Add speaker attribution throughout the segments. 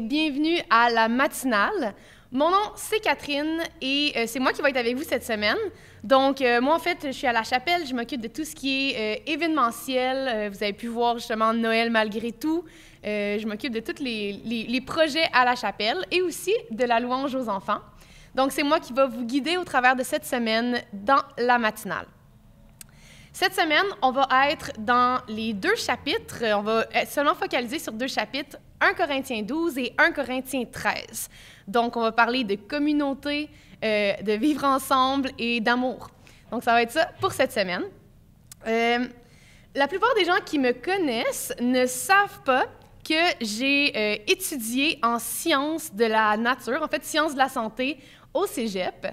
Speaker 1: bienvenue à la matinale. Mon nom, c'est Catherine et euh, c'est moi qui vais être avec vous cette semaine. Donc, euh, moi, en fait, je suis à la chapelle, je m'occupe de tout ce qui est euh, événementiel. vous avez pu voir justement Noël malgré tout. je m'occupe de tous les, les, projets à la chapelle et aussi de la louange aux enfants. Donc, c'est moi qui vais vous guider au travers de cette semaine dans la matinale. Cette semaine, on va être dans les deux chapitres. On va euh, seulement focaliser sur deux chapitres, 1 Corinthiens 12 et 1 Corinthiens 13. Donc, on va parler de communauté, euh, de vivre ensemble et d'amour. Donc, ça va être ça pour cette semaine. Euh, la plupart des gens qui me connaissent ne savent pas que j'ai euh, étudié en sciences de la nature, en fait sciences de la santé, au cégep.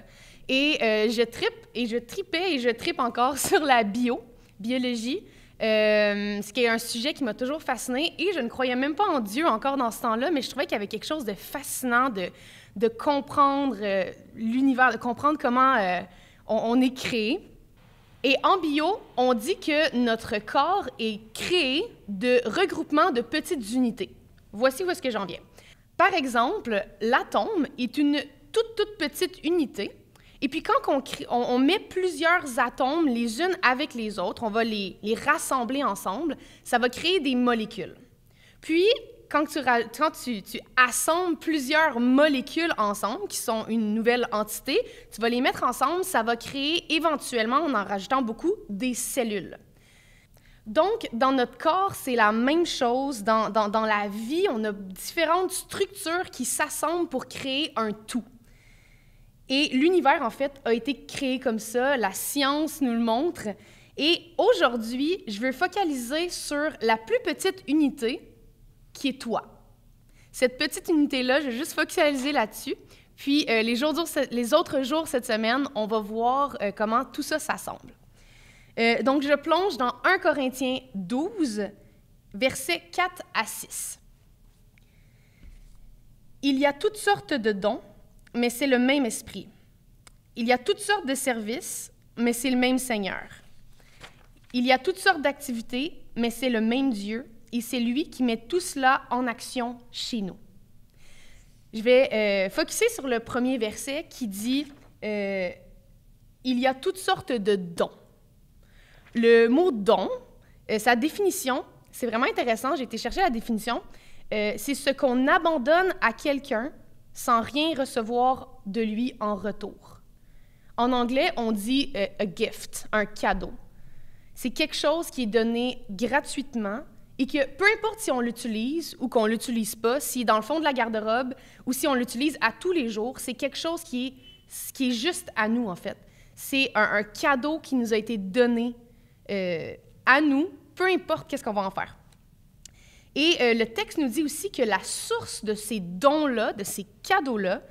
Speaker 1: Et euh, je trippe et je tripais, et je trippe encore sur la bio, biologie, euh, ce qui est un sujet qui m'a toujours fascinée. Et je ne croyais même pas en Dieu encore dans ce temps-là, mais je trouvais qu'il y avait quelque chose de fascinant de, comprendre l'univers, de comprendre comment on, est créé. Et en bio, on dit que notre corps est créé de regroupements de petites unités. Voici où est-ce que j'en viens. Par exemple, l'atome est une toute, toute petite unité. Et puis quand on, met plusieurs atomes les unes avec les autres, on va les, les rassembler ensemble, ça va créer des molécules. Puis, quand, tu, tu, assembles plusieurs molécules ensemble, qui sont une nouvelle entité, tu vas les mettre ensemble, ça va créer éventuellement, en en rajoutant beaucoup, des cellules. Donc, dans notre corps, c'est la même chose. Dans, dans, dans la vie, on a différentes structures qui s'assemblent pour créer un tout. Et l'univers, en fait, a été créé comme ça, la science nous le montre. Et aujourd'hui, je veux focaliser sur la plus petite unité, qui est toi. Cette petite unité-là, je vais juste focaliser là-dessus. Puis euh, les, jours, les, autres jours cette semaine, on va voir euh, comment tout ça s'assemble. Euh, donc, je plonge dans 1 Corinthiens 12, versets 4 à 6. Il y a toutes sortes de dons, mais c'est le même esprit. Il y a toutes sortes de services, mais c'est le même Seigneur. Il y a toutes sortes d'activités, mais c'est le même Dieu et c'est lui qui met tout cela en action chez nous. Je vais euh, focuser sur le premier verset qui dit euh, Il y a toutes sortes de dons. Le mot don, euh, sa définition, c'est vraiment intéressant, j'ai été chercher la définition. c'est ce qu'on abandonne à quelqu'un sans rien recevoir de lui en retour. En anglais, on dit a gift, un cadeau. C'est quelque chose qui est donné gratuitement et que peu importe si on l'utilise ou qu'on l'utilise pas, si dans le fond de la garde-robe ou si on l'utilise à tous les jours, c'est quelque chose qui est, qui est juste à nous, en fait. C'est un, cadeau qui nous a été donné euh, à nous, peu importe qu'est-ce qu'on va en faire. Et euh, le texte nous dit aussi que la source de ces dons-là, de ces cadeaux-là,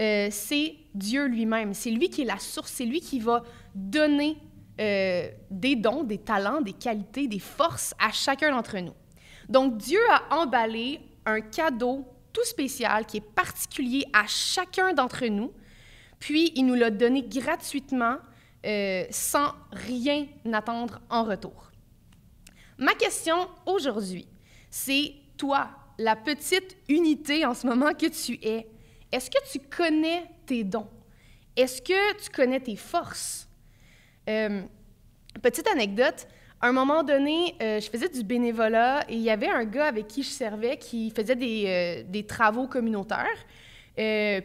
Speaker 1: euh, c'est Dieu lui-même. C'est lui qui est la source, c'est lui qui va donner euh, des dons, des talents, des qualités, des forces à chacun d'entre nous. Donc Dieu a emballé un cadeau tout spécial qui est particulier à chacun d'entre nous, puis il nous l'a donné gratuitement euh, sans rien attendre en retour. Ma question aujourd'hui, c'est toi, la petite unité en ce moment que tu es, est-ce que tu connais tes dons? Est-ce que tu connais tes forces? Euh, petite anecdote, à un moment donné, euh, je faisais du bénévolat et il y avait un gars avec qui je servais qui faisait des, euh, travaux communautaires.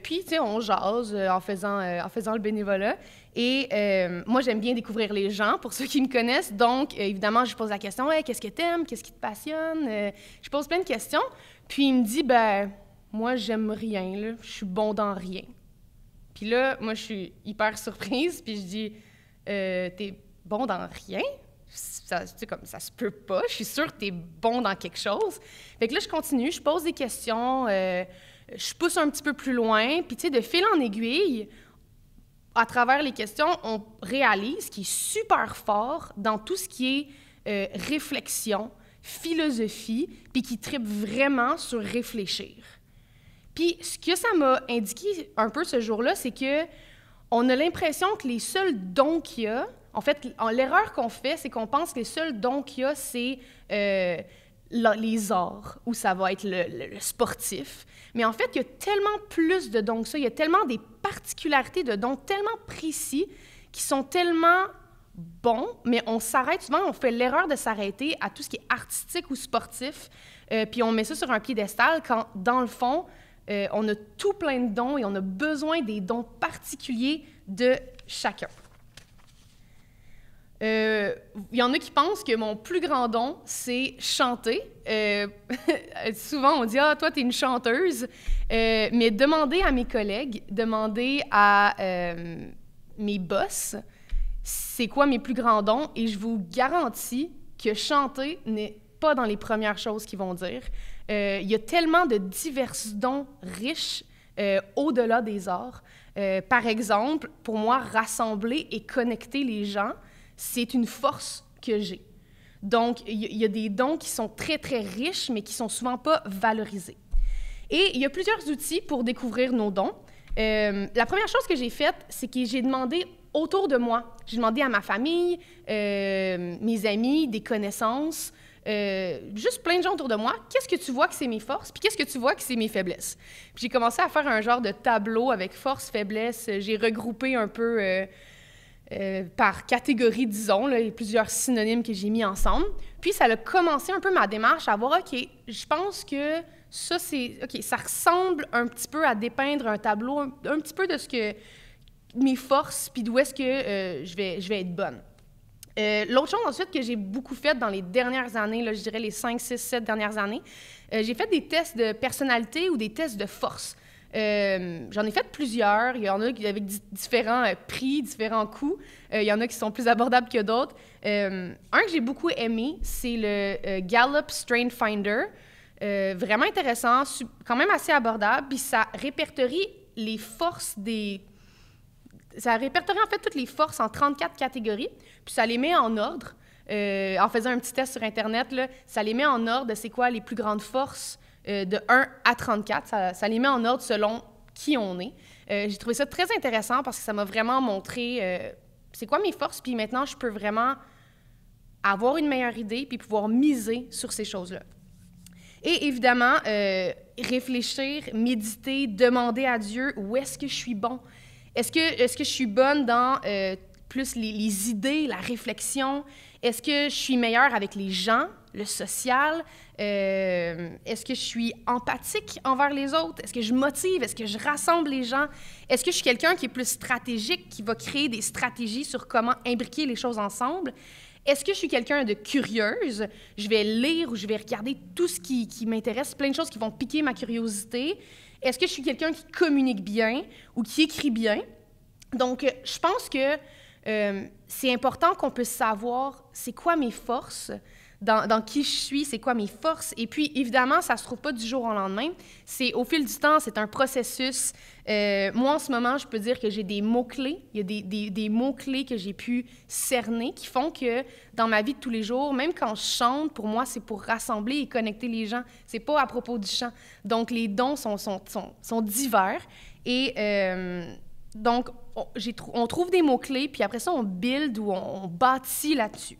Speaker 1: puis, tu sais, on jase en, faisant, en faisant le bénévolat. Et moi, j'aime bien découvrir les gens, pour ceux qui me connaissent. Donc, évidemment, je pose la question qu'est-ce que t'aimes Qu'est-ce qui te passionne Je pose plein de questions. Puis, il me dit ben, moi, j'aime rien, je suis bon dans rien. Puis là, moi, je suis hyper surprise, puis je dis euh, t'es bon dans rien. Ça, comme, ça se peut pas. Je suis sûre que t'es bon dans quelque chose. Fait que là, je continue, je pose des questions, euh, je pousse un petit peu plus loin. Puis, tu sais, de fil en aiguille, à travers les questions, on réalise qu'il est super fort dans tout ce qui est euh, réflexion, philosophie, puis qui tripe vraiment sur réfléchir. Puis ce que ça m'a indiqué un peu ce jour-là, c'est que on a l'impression que les seuls dons qu'il y a, en fait, l'erreur qu'on fait, c'est qu'on pense que les seuls dons qu'il y a, c'est euh, les arts, ou ça va être le, sportif. Mais en fait, il y a tellement plus de dons que ça, il y a tellement des particularités de dons tellement précis qui sont tellement bons, mais on s'arrête souvent, on fait l'erreur de s'arrêter à tout ce qui est artistique ou sportif, euh, puis on met ça sur un piédestal quand, dans le fond, euh, on a tout plein de dons et on a besoin des dons particuliers de chacun. Euh, il y en a qui pensent que mon plus grand don, c'est chanter. Euh, souvent, on dit Ah, toi, tu es une chanteuse. mais demandez à mes collègues, demander à mes boss, c'est quoi mes plus grands dons, et je vous garantis que chanter n'est pas dans les premières choses qu'ils vont dire. Euh, il y a tellement de divers dons riches euh, au-delà des arts. Euh, par exemple, pour moi, rassembler et connecter les gens, c'est une force que j'ai. Donc, il y, a des dons qui sont très, très riches, mais qui sont souvent pas valorisés. Et il y a plusieurs outils pour découvrir nos dons. la première chose que j'ai faite, c'est que j'ai demandé autour de moi. J'ai demandé à ma famille, mes amis, des connaissances, euh, juste plein de gens autour de moi, qu'est-ce que tu vois que c'est mes forces, puis qu'est-ce que tu vois que c'est mes faiblesses. Puis j'ai commencé à faire un genre de tableau avec forces, faiblesses. J'ai regroupé un peu euh, euh, par catégorie, disons, les plusieurs synonymes que j'ai mis ensemble. Puis ça a commencé un peu ma démarche à voir, OK, je pense que ça, c'est. OK, ça ressemble un petit peu à dépeindre un tableau, un, petit peu de ce que mes forces, puis d'où est-ce que je, vais, je vais être bonne. Euh, l'autre chose ensuite que j'ai beaucoup faite dans les dernières années, là, je dirais les 5, 6, 7 dernières années, euh, j'ai fait des tests de personnalité ou des tests de force. Euh, j'en ai fait plusieurs. Il y en a avec différents prix, différents coûts. il y en a qui sont plus abordables que d'autres. un que j'ai beaucoup aimé, c'est le Gallup Strain Finder. vraiment intéressant, quand même assez abordable, puis ça répertorie les forces des ça répertorie en fait toutes les forces en 34 catégories, puis ça les met en ordre. Euh, en faisant un petit test sur Internet, là, ça les met en ordre c'est quoi les plus grandes forces euh, de 1 à 34. Ça, ça, les met en ordre selon qui on est. Euh, j'ai trouvé ça très intéressant parce que ça m'a vraiment montré c'est quoi mes forces, puis maintenant je peux vraiment avoir une meilleure idée puis pouvoir miser sur ces choses-là. Et évidemment, réfléchir, méditer, demander à Dieu où est-ce que je suis bon, est-ce que, est que je suis bonne dans euh, plus les, idées, la réflexion? Est-ce que je suis meilleure avec les gens, le social? Euh, est-ce que je suis empathique envers les autres? Est-ce que je motive? Est-ce que je rassemble les gens? Est-ce que je suis quelqu'un qui est plus stratégique, qui va créer des stratégies sur comment imbriquer les choses ensemble? Est-ce que je suis quelqu'un de curieuse? Je vais lire ou je vais regarder tout ce qui, m'intéresse, plein de choses qui vont piquer ma curiosité. Est-ce que je suis quelqu'un qui communique bien ou qui écrit bien? Donc, je pense que euh, c'est important qu'on puisse savoir c'est quoi mes forces, dans, qui je suis, c'est quoi mes forces. Et puis, évidemment, ça se trouve pas du jour au lendemain. C'est au fil du temps, c'est un processus. Euh, moi, en ce moment, je peux dire que j'ai des mots-clés. Il y a des, mots-clés que j'ai pu cerner qui font que dans ma vie de tous les jours, même quand je chante, pour moi, c'est pour rassembler et connecter les gens. C'est pas à propos du chant. Donc, les dons sont, sont, sont, divers. Et euh, donc, on, on trouve des mots-clés, puis après ça, on build ou on bâtit là-dessus.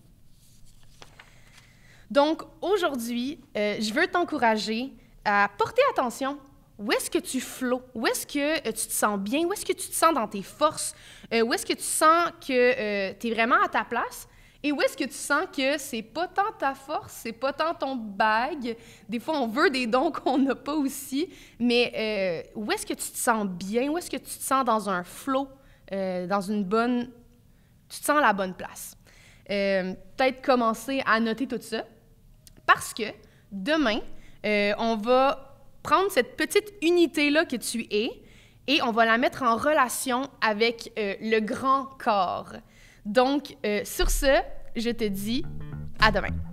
Speaker 1: Donc aujourd'hui, euh, je veux t'encourager à porter attention. Où est-ce que tu flots? Où est-ce que euh, tu te sens bien? Où est-ce que tu te sens dans tes forces? Euh, où est-ce que tu sens que tu es vraiment à ta place? Et où est-ce que tu sens que c'est pas tant ta force, c'est pas tant ton bague? Des fois, on veut des dons qu'on n'a pas aussi, mais où est-ce que tu te sens bien? Où est-ce que tu te sens dans un flot, dans une bonne. Tu te sens à la bonne place? Peut-être commencer à noter tout ça parce que demain, euh, on va prendre cette petite unité-là que tu es et on va la mettre en relation avec euh, le grand corps. Donc, euh, sur ce, je te dis à demain.